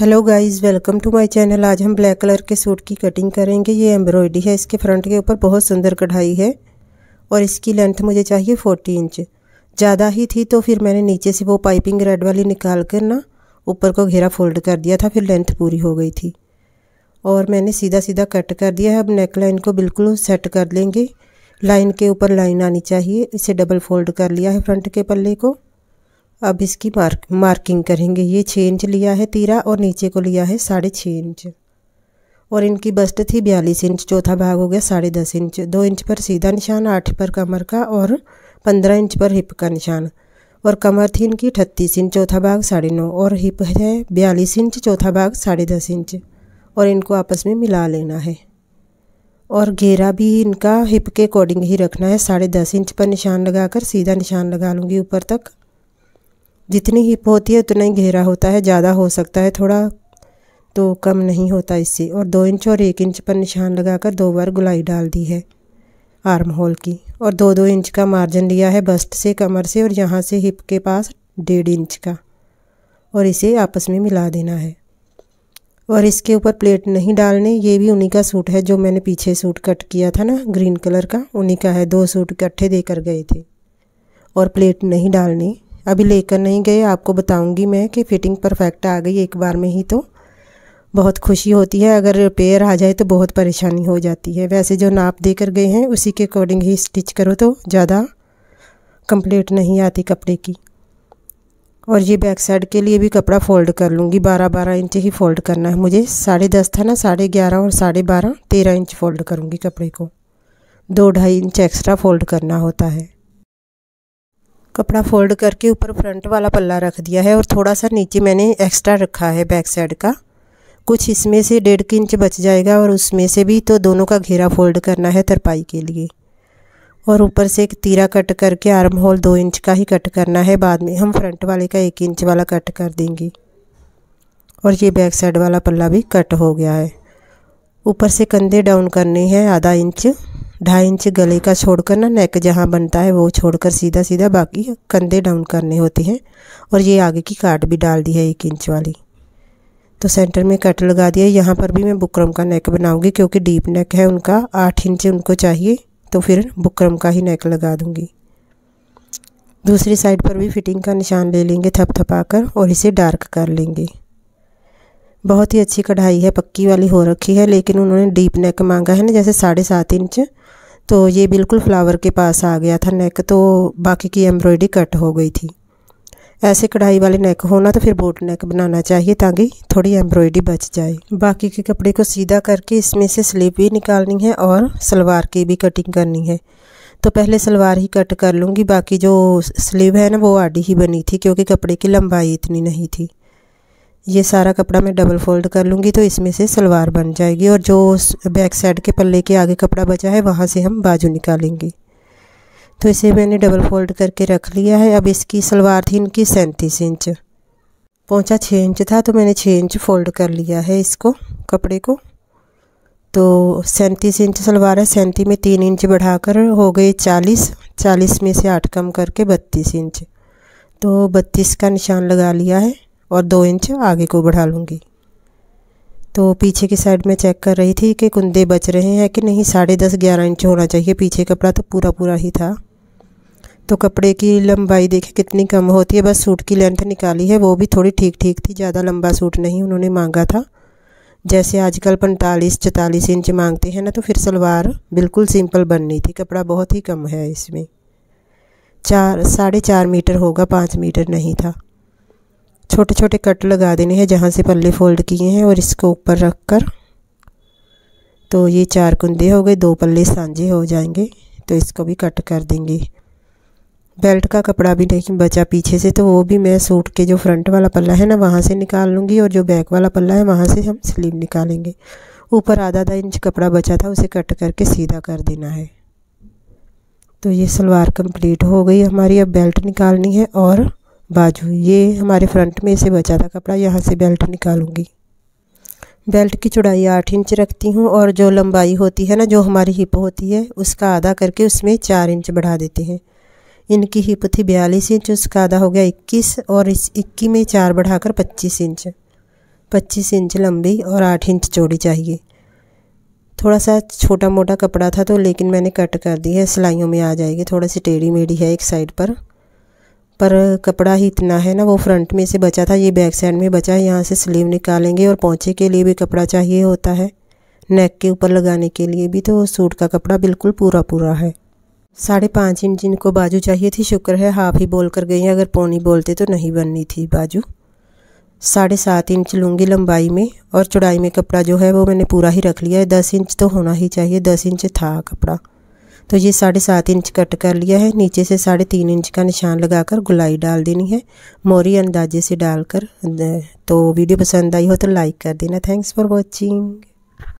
hello guys welcome to my channel आज हम black colour के सूट की कटिंग करेंगे ये एम्ब्रॉयडरी है इसके फ्रंट के ऊपर बहुत सुंदर कढ़ाई है और इसकी लेंथ मुझे चाहिए फोर्टी इंच ज़्यादा ही थी तो फिर मैंने नीचे से वो पाइपिंग रेड वाली निकाल कर ना ऊपर को घेरा फोल्ड कर दिया था फिर लेंथ पूरी हो गई थी और मैंने सीधा सीधा कट कर दिया है अब नेक लाइन को बिल्कुल सेट कर लेंगे लाइन के ऊपर लाइन आनी चाहिए इसे डबल फोल्ड कर लिया है फ्रंट के पल्ले को अब इसकी मार्क मार्किंग करेंगे ये छः इंच लिया है तीरा और नीचे को लिया है साढ़े छः इंच और इनकी बस्ट थी बयालीस इंच चौथा भाग हो गया साढ़े दस इंच दो इंच पर सीधा निशान आठ पर कमर का और पंद्रह इंच पर हिप का निशान और कमर थी इनकी अठतीस इंच चौथा भाग साढ़े नौ और हिप है बयालीस इंच चौथा भाग साढ़े दस इंच और इनको आपस में मिला लेना है और घेरा भी इनका हिप के अकॉर्डिंग ही रखना है साढ़े दस इंच पर निशान लगाकर सीधा निशान लगा लूँगी ऊपर तक जितनी हिप होती है उतना ही गहरा होता है ज़्यादा हो सकता है थोड़ा तो कम नहीं होता इससे और दो इंच और एक इंच पर निशान लगाकर दो बार गुलाई डाल दी है आर्म होल की और दो दो इंच का मार्जिन लिया है बस्ट से कमर से और यहाँ से हिप के पास डेढ़ इंच का और इसे आपस में मिला देना है और इसके ऊपर प्लेट नहीं डालने ये भी उन्हीं का सूट है जो मैंने पीछे सूट कट किया था ना ग्रीन कलर का उन्हीं का है दो सूट इकट्ठे देकर गए थे और प्लेट नहीं डालनी अभी लेकर नहीं गए आपको बताऊंगी मैं कि फ़िटिंग परफेक्ट आ गई एक बार में ही तो बहुत खुशी होती है अगर रिपेयर आ जाए तो बहुत परेशानी हो जाती है वैसे जो नाप देकर गए हैं उसी के अकॉर्डिंग ही स्टिच करो तो ज़्यादा कंप्लीट नहीं आती कपड़े की और ये बैक साइड के लिए भी कपड़ा फ़ोल्ड कर लूँगी बारह बारह इंच ही फ़ोल्ड करना है मुझे साढ़े दस था ना साढ़े ग्यारह और साढ़े बारह तेरह इंच फ़ोल्ड करूँगी कपड़े को दो ढाई इंच एक्स्ट्रा फ़ोल्ड करना होता है कपड़ा फोल्ड करके ऊपर फ्रंट वाला पल्ला रख दिया है और थोड़ा सा नीचे मैंने एक्स्ट्रा रखा है बैक साइड का कुछ इसमें से डेढ़ इंच बच जाएगा और उसमें से भी तो दोनों का घेरा फोल्ड करना है तरपाई के लिए और ऊपर से एक तीरा कट करके आर्म होल दो इंच का ही कट करना है बाद में हम फ्रंट वाले का एक इंच वाला कट कर देंगे और ये बैक साइड वाला पल्ला भी कट हो गया है ऊपर से कंधे डाउन करने हैं आधा इंच ढाई इंच गले का छोड़कर ना नेक जहाँ बनता है वो छोड़कर सीधा सीधा बाकी कंधे डाउन करने होते हैं और ये आगे की काट भी डाल दी है एक इंच वाली तो सेंटर में कट लगा दिया यहाँ पर भी मैं बुकरम का नेक बनाऊंगी क्योंकि डीप नेक है उनका आठ इंच उनको चाहिए तो फिर बुकरम का ही नेक लगा दूँगी दूसरी साइड पर भी फिटिंग का निशान ले लेंगे थपथपा कर और इसे डार्क कर लेंगे बहुत ही अच्छी कढ़ाई है पक्की वाली हो रखी है लेकिन उन्होंने डीप नेक मांगा है ना जैसे साढ़े सात इंच तो ये बिल्कुल फ्लावर के पास आ गया था नेक तो बाकी की एम्ब्रॉयडरी कट हो गई थी ऐसे कढ़ाई वाले नेक होना तो फिर बोट नेक बनाना चाहिए ताकि थोड़ी एम्ब्रॉयडरी बच जाए बाकी के कपड़े को सीधा करके इसमें से स्लीव भी निकालनी है और सलवार की भी कटिंग करनी है तो पहले सलवार ही कट कर लूँगी बाकी जो स्लीव है ना वो आडी ही बनी थी क्योंकि कपड़े की लंबाई इतनी नहीं थी ये सारा कपड़ा मैं डबल फोल्ड कर लूँगी तो इसमें से सलवार बन जाएगी और जो बैक साइड के पल्ले के आगे कपड़ा बचा है वहाँ से हम बाजू निकालेंगे तो इसे मैंने डबल फोल्ड करके रख लिया है अब इसकी सलवार थी इनकी सैंतीस इंच पहुँचा छः इंच था तो मैंने छः इंच फोल्ड कर लिया है इसको कपड़े को तो सैंतीस इंच सलवार है सैंती में तीन इंच बढ़ाकर हो गए चालीस चालीस में से आठ कम करके बत्तीस इंच तो बत्तीस का निशान लगा लिया है और दो इंच आगे को बढ़ा लूँगी तो पीछे की साइड में चेक कर रही थी कि कुंदे बच रहे हैं कि नहीं साढ़े दस ग्यारह इंच होना चाहिए पीछे कपड़ा तो पूरा पूरा ही था तो कपड़े की लंबाई देखे कितनी कम होती है बस सूट की लेंथ निकाली है वो भी थोड़ी ठीक ठीक थी ज़्यादा लंबा सूट नहीं उन्होंने मांगा था जैसे आजकल पैंतालीस चौतालीस इंच मांगते हैं ना तो फिर सलवार बिल्कुल सिंपल बननी थी कपड़ा बहुत ही कम है इसमें चार साढ़े चार मीटर होगा पाँच मीटर नहीं था छोटे छोटे कट लगा देने हैं जहाँ से पल्ले फोल्ड किए हैं और इसको ऊपर रख कर तो ये चार कुंदे हो गए दो पल्ले सांझे हो जाएंगे तो इसको भी कट कर देंगे बेल्ट का कपड़ा भी नहीं बचा पीछे से तो वो भी मैं सूट के जो फ्रंट वाला पल्ला है ना वहाँ से निकाल लूँगी और जो बैक वाला पल्ला है वहाँ से हम स्लीव निकालेंगे ऊपर आधा आधा इंच कपड़ा बचा था उसे कट करके सीधा कर देना है तो ये सलवार कंप्लीट हो गई हमारी अब बेल्ट निकालनी है और बाजू ये हमारे फ्रंट में से बचा था कपड़ा यहाँ से बेल्ट निकालूंगी बेल्ट की चौड़ाई आठ इंच रखती हूँ और जो लंबाई होती है ना जो हमारी हिप होती है उसका आधा करके उसमें चार इंच बढ़ा देते हैं इनकी हिप थी बयालीस इंच उसका आधा हो गया इक्कीस और इस इक्की में चार बढ़ाकर पच्चीस इंच पच्चीस इंच लंबी और आठ इंच चौड़ी चाहिए थोड़ा सा छोटा मोटा कपड़ा था तो लेकिन मैंने कट कर दी है सिलाइयों में आ जाएगी थोड़ा सी टेढ़ी मेढ़ी है एक साइड पर पर कपड़ा ही इतना है ना वो फ्रंट में से बचा था ये बैक साइड में बचा है यहाँ से स्लीव निकालेंगे और पहुँचे के लिए भी कपड़ा चाहिए होता है नेक के ऊपर लगाने के लिए भी तो सूट का कपड़ा बिल्कुल पूरा पूरा है साढ़े पाँच इंच जिनको बाजू चाहिए थी शुक्र है हाफ ही बोल कर गई अगर पौनी बोलते तो नहीं बननी थी बाजू साढ़े सात इंच लूँगी लंबाई में और चौड़ाई में कपड़ा जो है वो मैंने पूरा ही रख लिया है दस इंच तो होना ही चाहिए दस इंच था कपड़ा तो ये साढ़े सात इंच कट कर लिया है नीचे से साढ़े तीन इंच का निशान लगाकर गुलाई डाल देनी है मोरी अंदाजे से डालकर तो वीडियो पसंद आई हो तो लाइक कर देना थैंक्स फॉर वॉचिंग